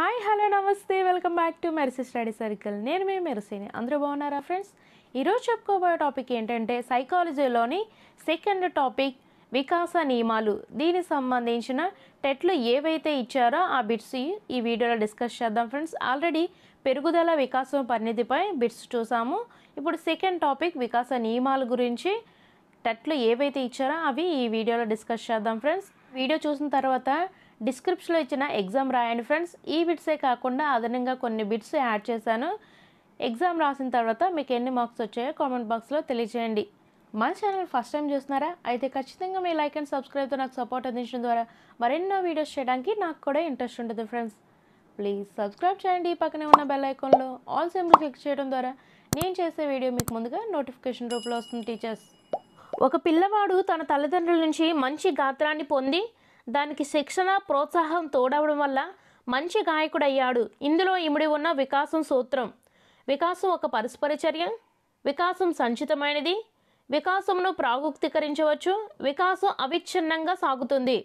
hi hello నమస్తే welcome back to Merisi study circle నేను మీ మెరిసిని అందరూ బాగున్నారా ఫ్రెండ్స్ ఈరోజు చెప్పుకోబోయే టాపిక్ ఏంటంటే సైకాలజీలోని సెకండ్ టాపిక్ వికాస నియమాలు దీనికి సంబంధించిన టెట్లు ఏవైతే ఇచ్చారో ఆ బిట్స్ ఈ వీడియోలో డిస్కస్ చేద్దాం ఫ్రెండ్స్ ఆల్రెడీ పెరుగుదల వికాసం పరిణితిపై బిట్స్ చూసాము ఇప్పుడు సెకండ్ టాపిక్ వికాస నియమాల గురించి టెట్లు ఏవైతే ఇచ్చారో అవి ఈ వీడియోలో డిస్కస్ చేద్దాం ఫ్రెండ్స్ వీడియో చూసిన తర్వాత డిస్క్రిప్షన్లో ఇచ్చిన ఎగ్జామ్ రాయండి ఫ్రెండ్స్ ఈ బిట్సే కాకుండా అదనంగా కొన్ని బిట్స్ యాడ్ చేశాను ఎగ్జామ్ రాసిన తర్వాత మీకు ఎన్ని మార్క్స్ వచ్చాయో కామెంట్ బాక్స్లో తెలియజేయండి మన ఛానల్ ఫస్ట్ టైం చూస్తున్నారా అయితే ఖచ్చితంగా మీ లైక్ అండ్ సబ్స్క్రైబ్తో నాకు సపోర్ట్ అందించడం ద్వారా మరెన్నో వీడియోస్ చేయడానికి నాకు కూడా ఇంట్రెస్ట్ ఉంటుంది ఫ్రెండ్స్ ప్లీజ్ సబ్స్క్రైబ్ చేయండి పక్కనే ఉన్న బెల్ ఐకాన్లో ఆల్ సింబుల్ క్లిక్ చేయడం ద్వారా నేను చేసే వీడియో మీకు ముందుగా నోటిఫికేషన్ రూపంలో వస్తుంది టీచర్స్ ఒక పిల్లవాడు తన తల్లిదండ్రుల నుంచి మంచి గాత్రాన్ని పొంది దానికి శిక్షణ ప్రోత్సాహం తోడవడం వల్ల మంచి గాయకుడయ్యాడు ఇందులో ఇమిడి ఉన్న వికాసం సూత్రం వికాసం ఒక పరస్పర చర్య వికాసం సంచితమైనది వికాసమును ప్రాగుక్తీకరించవచ్చు వికాసం అవిచ్ఛిన్నంగా సాగుతుంది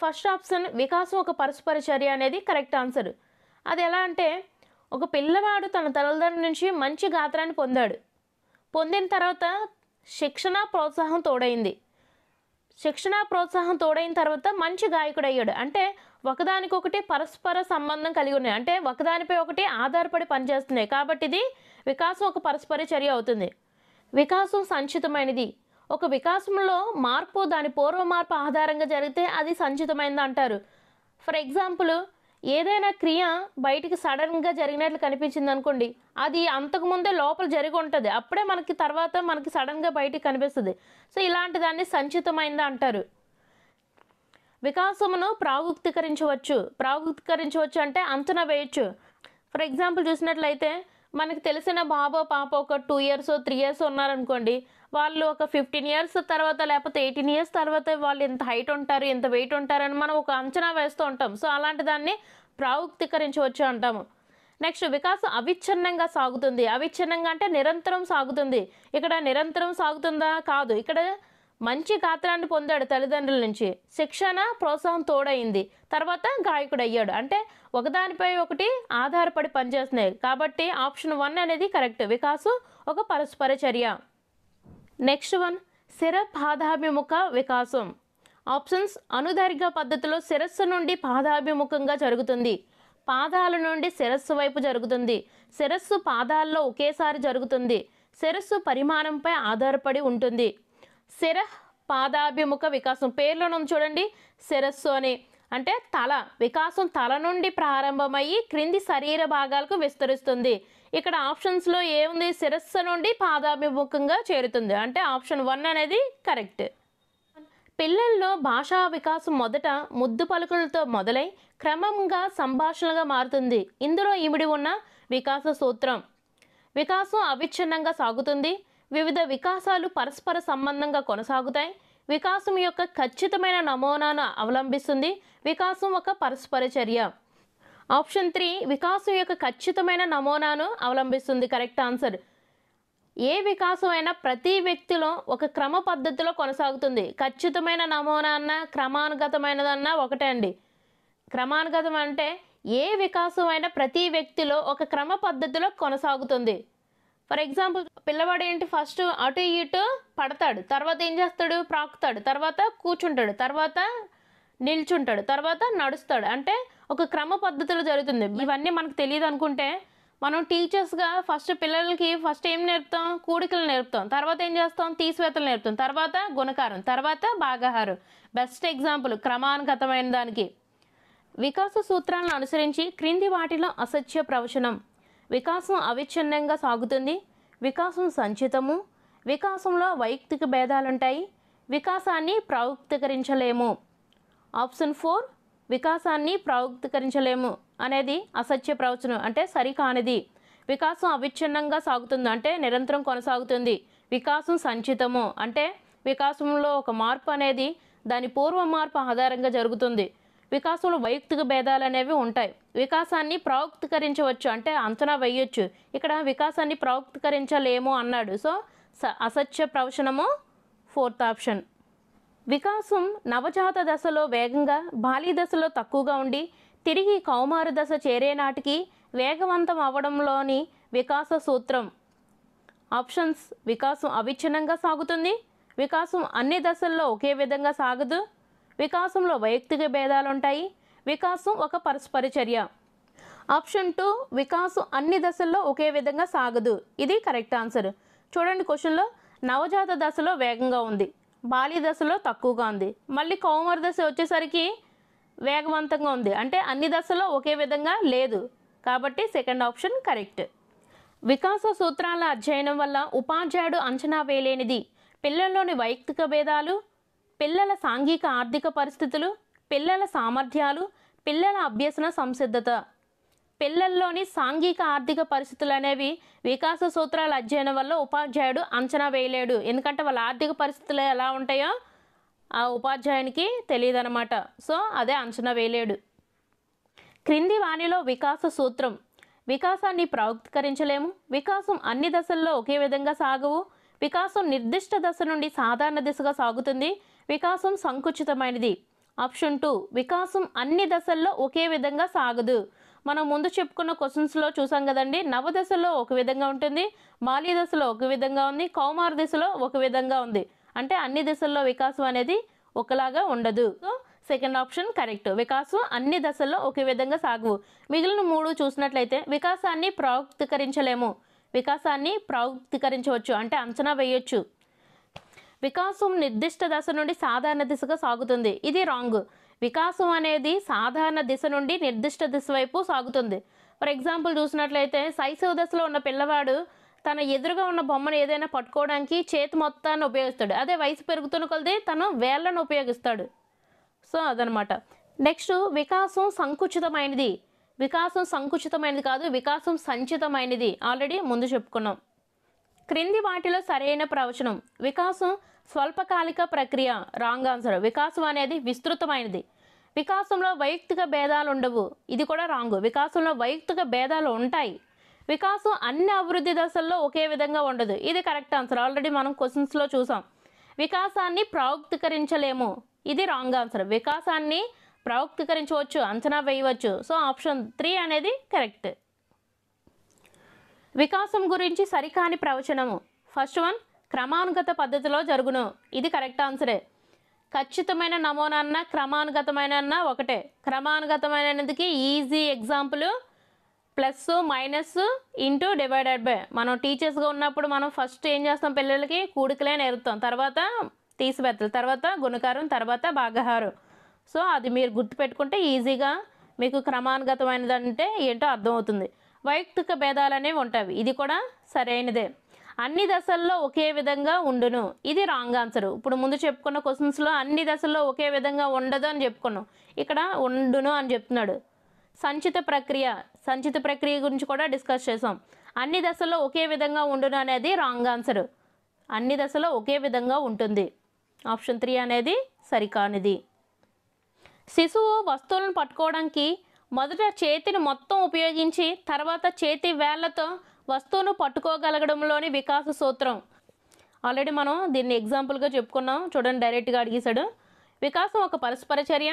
ఫస్ట్ ఆప్షన్ వికాసం ఒక పరస్పర చర్య అనేది కరెక్ట్ ఆన్సర్ అది ఎలా అంటే ఒక పిల్లవాడు తన తల్లిదండ్రుల నుంచి మంచి గాత్రాన్ని పొందాడు పొందిన తర్వాత శిక్షణ ప్రోత్సాహం తోడైంది శిక్షణ ప్రోత్సాహం తోడైన తర్వాత మంచి గాయకుడు అయ్యాడు అంటే ఒకదానికొకటి పరస్పర సంబంధం కలిగి ఉన్నాయి అంటే ఒకదానిపై ఒకటి ఆధారపడి పనిచేస్తున్నాయి కాబట్టి ఇది వికాసం ఒక పరస్పర చర్య అవుతుంది వికాసం సంచితమైనది ఒక వికాసంలో మార్పు దాని పూర్వ మార్పు ఆధారంగా జరిగితే అది సంచితమైనది అంటారు ఫర్ ఎగ్జాంపుల్ ఏదైనా క్రియ బయటికి సడన్గా జరిగినట్లు కనిపించింది అనుకోండి అది అంతకుముందే లోపల జరిగి ఉంటుంది అప్పుడే మనకి తర్వాత మనకి సడన్గా బయటికి కనిపిస్తుంది సో ఇలాంటి దాన్ని సంచితమైంది అంటారు వికాసమును ప్రాగుక్తీకరించవచ్చు ప్రాగుక్తీకరించవచ్చు అంటే అంచనా వేయచ్చు ఫర్ ఎగ్జాంపుల్ చూసినట్లయితే మనకు తెలిసిన బాబో పాప ఒక టూ ఇయర్స్ త్రీ ఇయర్స్ ఉన్నారనుకోండి వాళ్ళు ఒక ఫిఫ్టీన్ ఇయర్స్ తర్వాత లేకపోతే ఎయిటీన్ ఇయర్స్ తర్వాత వాళ్ళు ఎంత హైట్ ఉంటారు ఎంత వెయిట్ ఉంటారని మనం ఒక అంచనా వేస్తూ ఉంటాం సో అలాంటి దాన్ని ప్రావుక్తికరించవచ్చు అంటాము నెక్స్ట్ వికాసం అవిచ్ఛిన్నంగా సాగుతుంది అవిచ్ఛిన్నంగా అంటే నిరంతరం సాగుతుంది ఇక్కడ నిరంతరం సాగుతుందా కాదు ఇక్కడ మంచి గాత్రాన్ని పొందాడు తల్లిదండ్రుల నుంచి శిక్షణ ప్రోత్సాహం తోడైంది తర్వాత గాయకుడయ్యాడు అంటే ఒకదానిపై ఒకటి ఆధారపడి పనిచేస్తున్నాయి కాబట్టి ఆప్షన్ వన్ అనేది కరెక్ట్ వికాసం ఒక పరస్పర చర్య నెక్స్ట్ వన్ స్థిర పాదాభిముఖ వికాసం ఆప్షన్స్ అనుదైర్ఘ పద్ధతిలో శిరస్సు నుండి పాదాభిముఖంగా జరుగుతుంది పాదాల నుండి శిరస్సు వైపు జరుగుతుంది శిరస్సు పాదాల్లో ఒకేసారి జరుగుతుంది శిరస్సు పరిమాణంపై ఆధారపడి ఉంటుంది శిర పాదాభిముఖ వికాసం పేర్లో నుంచి చూడండి శిరస్సు అని అంటే తల వికాసం తల నుండి ప్రారంభమయ్యి క్రింది శరీర భాగాలకు విస్తరిస్తుంది ఇక్కడ ఆప్షన్స్లో ఏముంది శిరస్సు నుండి పాదాభిముఖంగా చేరుతుంది అంటే ఆప్షన్ వన్ అనేది కరెక్ట్ పిల్లల్లో భాషా వికాసం మొదట ముద్దు పలుకులతో మొదలై క్రమంగా సంభాషణగా మారుతుంది ఇందులో ఇమిడి ఉన్న వికాస సూత్రం వికాసం అవిచ్ఛిన్నంగా సాగుతుంది వివిధ వికాసాలు పరస్పర సంబంధంగా కొనసాగుతాయి వికాసం యొక్క ఖచ్చితమైన నమూనాను అవలంబిస్తుంది వికాసం ఒక పరస్పర చర్య ఆప్షన్ త్రీ వికాసం యొక్క ఖచ్చితమైన నమూనాను అవలంబిస్తుంది కరెక్ట్ ఆన్సర్ ఏ వికాసమైనా ప్రతి వ్యక్తిలో ఒక క్రమ పద్ధతిలో కొనసాగుతుంది ఖచ్చితమైన నమూనా అన్న క్రమానుగతమైనదన్నా ఒకటే అండి క్రమానుగతం అంటే ఏ వికాసమైనా ప్రతి వ్యక్తిలో ఒక క్రమ పద్ధతిలో కొనసాగుతుంది ఫర్ ఎగ్జాంపుల్ పిల్లవాడు ఏంటి ఫస్ట్ అటు ఇటు పడతాడు తర్వాత ఏం చేస్తాడు ప్రాకుతాడు తర్వాత కూర్చుంటాడు తర్వాత నిల్చుంటాడు తర్వాత నడుస్తాడు అంటే ఒక క్రమ పద్ధతిలో జరుగుతుంది ఇవన్నీ మనకు తెలియదు అనుకుంటే మనం టీచర్స్గా ఫస్ట్ పిల్లలకి ఫస్ట్ ఏం నేర్పుతాం కూడికలు నేర్పుతాం తర్వాత ఏం చేస్తాం తీసివేతలు నేర్పుతాం తర్వాత గుణకారం తర్వాత భాగాహారం బెస్ట్ ఎగ్జాంపుల్ క్రమానుగతమైన దానికి వికాస సూత్రాలను అనుసరించి క్రింది వాటిలో అసత్య ప్రవచనం వికాసం అవిచ్ఛిన్నంగా సాగుతుంది వికాసం సంచితము వికాసంలో వైయక్తిక భేదాలుంటాయి వికాసాన్ని ప్రవృత్తికరించలేము ఆప్షన్ ఫోర్ వికాసాన్ని ప్రవృత్తికరించలేము అనేది అసత్య ప్రవచనం అంటే సరికానిది వికాసం అవిచ్ఛిన్నంగా సాగుతుంది అంటే నిరంతరం కొనసాగుతుంది వికాసం సంచితము అంటే వికాసంలో ఒక మార్పు అనేది దాని పూర్వ మార్పు ఆధారంగా జరుగుతుంది వికాసంలో వైయక్తిక భేదాలు అనేవి ఉంటాయి వికాసాన్ని ప్రవక్తికరించవచ్చు అంటే అంచనా వేయొచ్చు ఇక్కడ వికాసాన్ని ప్రవక్తికరించలేము అన్నాడు సో అసత్య ప్రవచనము ఫోర్త్ ఆప్షన్ వికాసం నవజాత దశలో వేగంగా బాలీ దశలో తక్కువగా ఉండి తిరిగి కౌమారు దశ చేరేనాటికి వేగవంతం అవడంలోని వికాస సూత్రం ఆప్షన్స్ వికాసం అవిచ్ఛిన్నంగా సాగుతుంది వికాసం అన్ని దశల్లో ఒకే విధంగా సాగదు వికాసంలో వైయక్తిక భేదాలుంటాయి వికాసం ఒక పరస్పర చర్య ఆప్షన్ టూ వికాసం అన్ని దశల్లో ఒకే విధంగా సాగదు ఇది కరెక్ట్ ఆన్సర్ చూడండి క్వశ్చన్లో నవజాత దశలో వేగంగా ఉంది బాల్య దశలో తక్కువగా ఉంది మళ్ళీ కౌమార దశ వచ్చేసరికి వేగవంతంగా ఉంది అంటే అన్ని దశలో ఒకే విధంగా లేదు కాబట్టి సెకండ్ ఆప్షన్ కరెక్ట్ వికాస సూత్రాల అధ్యయనం వల్ల ఉపాధ్యాయుడు అంచనా వేయలేనిది పిల్లల్లోని వైయక్తిక భేదాలు పిల్లల సాంఘిక ఆర్థిక పరిస్థితులు పిల్లల సామర్థ్యాలు పిల్లల అభ్యసన సంసిద్ధత పిల్లల్లోని సాంఘిక ఆర్థిక పరిస్థితులు అనేవి వికాస సూత్రాల అధ్యయనం వల్ల ఉపాధ్యాయుడు అంచనా వేయలేడు ఎందుకంటే వాళ్ళ ఆర్థిక పరిస్థితులు ఎలా ఉంటాయో ఆ ఉపాధ్యాయునికి తెలియదనమాట సో అదే అంచనా వేయలేడు క్రింది వాణిలో వికాస సూత్రం వికాసాన్ని ప్రాక్తీకరించలేము వికాసం అన్ని దశల్లో ఒకే విధంగా సాగవు వికాసం నిర్దిష్ట దశ నుండి సాధారణ దిశగా సాగుతుంది వికాసం సంకుచితమైనది ఆప్షన్ టూ వికాసం అన్ని దశల్లో ఒకే విధంగా సాగదు మనం ముందు చెప్పుకున్న క్వశ్చన్స్లో చూసాం కదండి నవ దశలో ఒక విధంగా ఉంటుంది బాల్య దశలో ఒక విధంగా ఉంది కౌమార దశలో ఒక విధంగా ఉంది అంటే అన్ని దశల్లో వికాసం అనేది ఒకలాగా ఉండదు సో సెకండ్ ఆప్షన్ కరెక్ట్ వికాసం అన్ని దశల్లో ఒకే విధంగా సాగువు మిగిలిన మూడు చూసినట్లయితే వికాసాన్ని ప్రవృత్తికరించలేము వికాసాన్ని ప్రవృత్తికరించవచ్చు అంటే అంచనా వేయొచ్చు వికాసం నిర్దిష్ట దశ నుండి సాధారణ దిశగా సాగుతుంది ఇది రాంగ్ వికాసం అనేది సాధారణ దిశ నుండి నిర్దిష్ట దిశ వైపు సాగుతుంది ఫర్ ఎగ్జాంపుల్ చూసినట్లయితే శైశవ దశలో ఉన్న పిల్లవాడు తన ఎదురుగా ఉన్న బొమ్మను ఏదైనా పట్టుకోవడానికి చేతి మొత్తాన్ని ఉపయోగిస్తాడు అదే వయసు పెరుగుతున్న కొలది తను వేళ్లను ఉపయోగిస్తాడు సో అదనమాట నెక్స్ట్ వికాసం సంకుచితమైనది వికాసం సంకుచితమైనది కాదు వికాసం సంచితమైనది ఆల్రెడీ ముందు చెప్పుకున్నాం క్రింది వాటిలో సరైన ప్రవచనం వికాసం స్వల్పకాలిక ప్రక్రియ రాంగ్ ఆన్సర్ వికాసం అనేది విస్తృతమైనది వికాసంలో వైయక్తిక భేదాలు ఉండవు ఇది కూడా రాంగు వికాసంలో వైయక్తిక భేదాలు ఉంటాయి వికాసం అన్ని అభివృద్ధి దశల్లో ఒకే విధంగా ఉండదు ఇది కరెక్ట్ ఆన్సర్ ఆల్రెడీ మనం క్వశ్చన్స్లో చూసాం వికాసాన్ని ప్రవక్తీకరించలేము ఇది రాంగ్ ఆన్సర్ వికాసాన్ని ప్రవక్తీకరించవచ్చు అంచనా వేయవచ్చు సో ఆప్షన్ త్రీ అనేది కరెక్ట్ వికాసం గురించి సరికాని ప్రవచనము ఫస్ట్ వన్ క్రమానుగత పద్ధతిలో జరుగును ఇది కరెక్ట్ ఆన్సరే ఖచ్చితమైన నమూనా క్రమానుగతమైన ఒకటే క్రమానుగతమైనదికి easy example plus minus into divided by మనం టీచర్స్గా ఉన్నప్పుడు మనం ఫస్ట్ ఏం చేస్తాం పిల్లలకి కూడికలే నేరుతాం తర్వాత తీసిపెత్తలు తర్వాత గుణకారం తర్వాత భాగహారం సో అది మీరు గుర్తుపెట్టుకుంటే ఈజీగా మీకు క్రమానుగతమైనది అంటే ఏంటో అర్థమవుతుంది వైయక్తిక భేదాలు అనేవి ఉంటాయి ఇది కూడా సరైనదే అన్ని దశల్లో ఒకే విధంగా ఉండును ఇది రాంగ్ ఆన్సర్ ఇప్పుడు ముందు చెప్పుకున్న క్వశ్చన్స్లో అన్ని దశల్లో ఒకే విధంగా ఉండదు అని చెప్పుకున్నాం ఇక్కడ ఉండును అని చెప్తున్నాడు సంచిత ప్రక్రియ సంచిత ప్రక్రియ గురించి కూడా డిస్కస్ చేసాం అన్ని దశల్లో ఒకే విధంగా ఉండును అనేది రాంగ్ ఆన్సర్ అన్ని దశలో ఒకే విధంగా ఉంటుంది ఆప్షన్ త్రీ అనేది సరికానిది శిశువు వస్తువులను పట్టుకోవడానికి మొదట చేతిని మొత్తం ఉపయోగించి తర్వాత చేతి వేళ్లతో వస్తువును పట్టుకోగలగడంలోని వికాస సూత్రం ఆల్రెడీ మనం దీన్ని ఎగ్జాంపుల్గా చెప్పుకున్నాం చూడండి డైరెక్ట్గా అడిగేశాడు వికాసం ఒక పరస్పర చర్య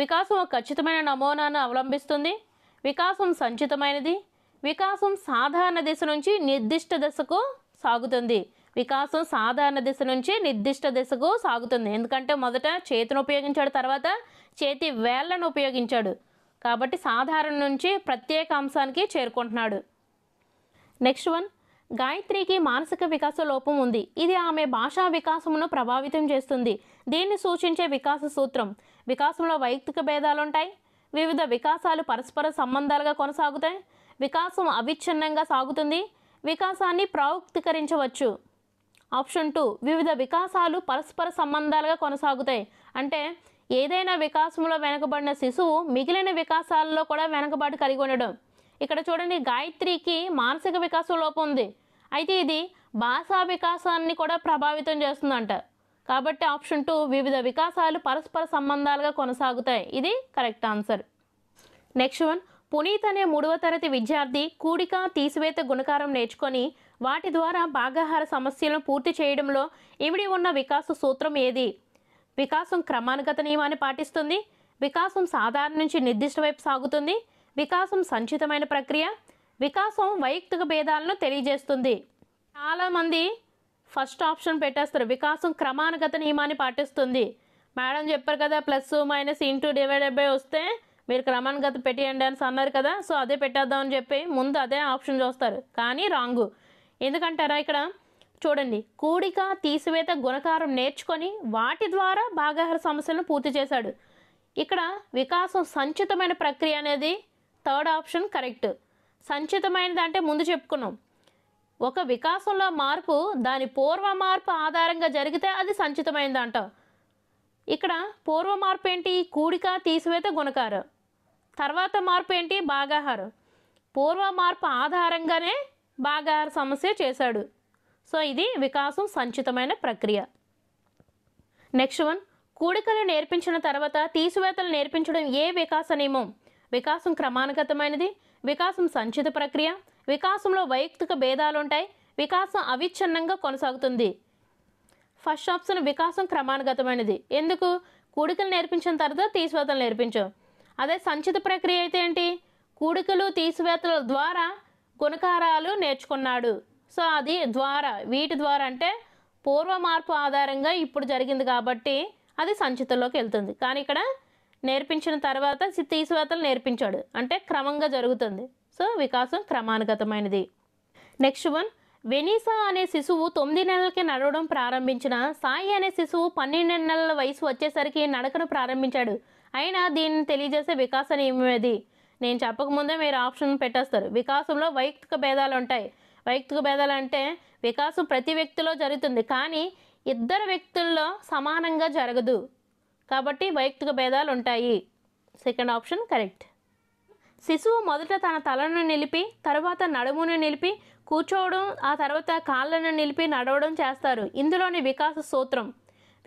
వికాసం ఒక ఖచ్చితమైన నమూనాను అవలంబిస్తుంది వికాసం సంచితమైనది వికాసం సాధారణ దిశ నుంచి నిర్దిష్ట దశకు సాగుతుంది వికాసం సాధారణ దిశ నుంచి నిర్దిష్ట దిశకు సాగుతుంది ఎందుకంటే మొదట చేతిని ఉపయోగించాడు తర్వాత చేతి వేళ్లను ఉపయోగించాడు కాబట్టి సాధారణ నుంచి ప్రత్యేక అంశానికి చేరుకుంటున్నాడు నెక్స్ట్ వన్ గాయత్రికి మానసిక వికాస లోపం ఉంది ఇది ఆమె భాషా వికాసమును ప్రభావితం చేస్తుంది దీన్ని సూచించే వికాస సూత్రం వికాసంలో వైయక్తిక ఉంటాయి వివిధ వికాసాలు పరస్పర సంబంధాలుగా కొనసాగుతాయి వికాసం అవిచ్ఛిన్నంగా సాగుతుంది వికాసాన్ని ప్రావక్తీకరించవచ్చు ఆప్షన్ టూ వివిధ వికాసాలు పరస్పర సంబంధాలుగా కొనసాగుతాయి అంటే ఏదైనా వికాసంలో వెనకబడిన శిశువు మిగిలిన వికాసాలలో కూడా వెనకబడి కలిగి ఉండడం ఇక్కడ చూడండి గాయత్రికి మానసిక వికాసం లోపం ఉంది అయితే ఇది భాషా వికాసాన్ని కూడా ప్రభావితం చేస్తుందంట కాబట్టి ఆప్షన్ టూ వివిధ వికాసాలు పరస్పర సంబంధాలుగా కొనసాగుతాయి ఇది correct answer next one Puneeth అనే మూడవ తరగతి విద్యార్థి కూడిక తీసివేత గుణకారం నేర్చుకొని వాటి ద్వారా భాగాహార సమస్యలను పూర్తి చేయడంలో ఇమిడి ఉన్న వికాస సూత్రం ఏది వికాసం క్రమానుగత నియమాన్ని పాటిస్తుంది వికాసం సాధారణ నుంచి నిర్దిష్ట వైపు సాగుతుంది వికాసం సంచితమైన ప్రక్రియ వికాసం వైయక్తిక భేదాలను తెలియజేస్తుంది చాలామంది ఫస్ట్ ఆప్షన్ పెట్టేస్తారు వికాసం క్రమానుగత నియమాన్ని పాటిస్తుంది మేడం చెప్పారు కదా plus minus into divided by వస్తే మీరు క్రమానుగత పెట్టేయండి అని అన్నారు కదా సో అదే పెట్టేద్దామని చెప్పి ముందు అదే ఆప్షన్ చూస్తారు కానీ రాంగు ఎందుకంటారా ఇక్కడ చూడండి కూడిక తీసివేత గుణకారం నేర్చుకొని వాటి ద్వారా భాగాహార సమస్యలను పూర్తి చేశాడు ఇక్కడ వికాసం సంచితమైన ప్రక్రియ అనేది థర్డ్ ఆప్షన్ కరెక్ట్ సంచితమైనది అంటే ముందు చెప్పుకున్నాం ఒక వికాసంలో మార్పు దాని పూర్వ మార్పు ఆధారంగా జరిగితే అది సంచితమైందంట ఇక్కడ పూర్వ మార్పు ఏంటి కూడిక తీసివేత గుణకారు తర్వాత మార్పు ఏంటి భాగాహారు పూర్వ మార్పు ఆధారంగానే భాగాహార సమస్య చేశాడు సో ఇది వికాసం సంచితమైన ప్రక్రియ నెక్స్ట్ వన్ కూడికలు నేర్పించిన తర్వాత తీసివేతలు నేర్పించడం ఏ వికాస నియమం వికాసం క్రమానుగతమైనది వికాసం సంచిత ప్రక్రియ వికాసంలో వైయక్తిక భేదాలుంటాయి వికాసం అవిచ్ఛిన్నంగా కొనసాగుతుంది ఫస్ట్ ఆప్షన్ వికాసం క్రమానుగతమైనది ఎందుకు కూడికలు నేర్పించిన తర్వాత తీసివేతలు నేర్పించాం అదే సంచిత ప్రక్రియ అయితే ఏంటి కూడికలు తీసివేతల ద్వారా గుణకారాలు నేర్చుకున్నాడు సో అది ద్వారా వీటి ద్వారా అంటే పూర్వ మార్పు ఆధారంగా ఇప్పుడు జరిగింది కాబట్టి అది సంచితలోకి వెళ్తుంది కానీ ఇక్కడ నేర్పించిన తర్వాత తీసివేతలు నేర్పించాడు అంటే క్రమంగా జరుగుతుంది సో వికాసం క్రమానుగతమైనది నెక్స్ట్ వన్ వెనీసా అనే శిశువు తొమ్మిది నెలలకి నడవడం ప్రారంభించిన సాయి అనే శిశువు పన్నెండు నెలల వయసు వచ్చేసరికి నడకను ప్రారంభించాడు అయినా దీన్ని తెలియజేసే వికాసం నియమది నేను చెప్పకముందే మీరు ఆప్షన్ పెట్టేస్తారు వికాసంలో వైయక్తిక భేదాలు ఉంటాయి వైయక్తిక భేదాలు అంటే వికాసం ప్రతి వ్యక్తిలో జరుగుతుంది కానీ ఇద్దరు వ్యక్తుల్లో సమానంగా జరగదు కాబట్టి వైయక్తిక భేదాలు ఉంటాయి సెకండ్ ఆప్షన్ కరెక్ట్ శిశువు మొదట తన తలను నిలిపి తర్వాత నడుమును నిలిపి కూర్చోవడం ఆ తర్వాత కాళ్ళను నిలిపి నడవడం చేస్తారు ఇందులోని వికాస సూత్రం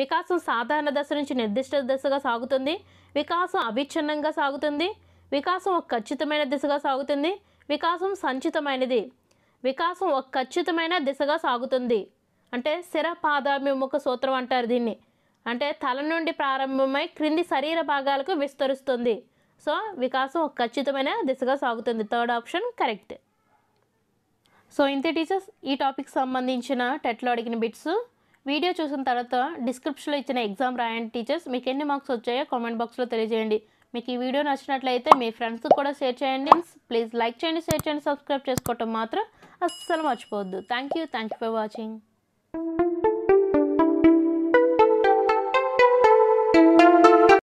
వికాసం సాధారణ దశ నుంచి నిర్దిష్ట దశగా సాగుతుంది వికాసం అవిచ్ఛిన్నంగా సాగుతుంది వికాసం ఒక ఖచ్చితమైన దిశగా సాగుతుంది వికాసం సంచితమైనది వికాసం ఒక ఖచ్చితమైన దిశగా సాగుతుంది అంటే స్థిర పాదాభిముఖ సూత్రం అంటారు దీన్ని అంటే తల నుండి ప్రారంభమై క్రింది శరీర భాగాలకు విస్తరిస్తుంది సో వికాసం ఒక ఖచ్చితమైన దిశగా సాగుతుంది థర్డ్ ఆప్షన్ కరెక్ట్ సో ఇంతే టీచర్స్ ఈ టాపిక్ సంబంధించిన టెట్లో అడిగిన బిట్స్ వీడియో చూసిన తర్వాత డిస్క్రిప్షన్లో ఇచ్చిన ఎగ్జామ్ రాయండి టీచర్స్ మీకు ఎన్ని మార్క్స్ వచ్చాయో కామెంట్ బాక్స్లో తెలియజేయండి మీకు ఈ వీడియో నచ్చినట్లయితే మీ ఫ్రెండ్స్కి కూడా షేర్ చేయండి ప్లీజ్ లైక్ చేయండి షేర్ చేయండి సబ్స్క్రైబ్ చేసుకోవటం మాత్రం అస్సలు మర్చిపోవద్దు thank you thank you for watching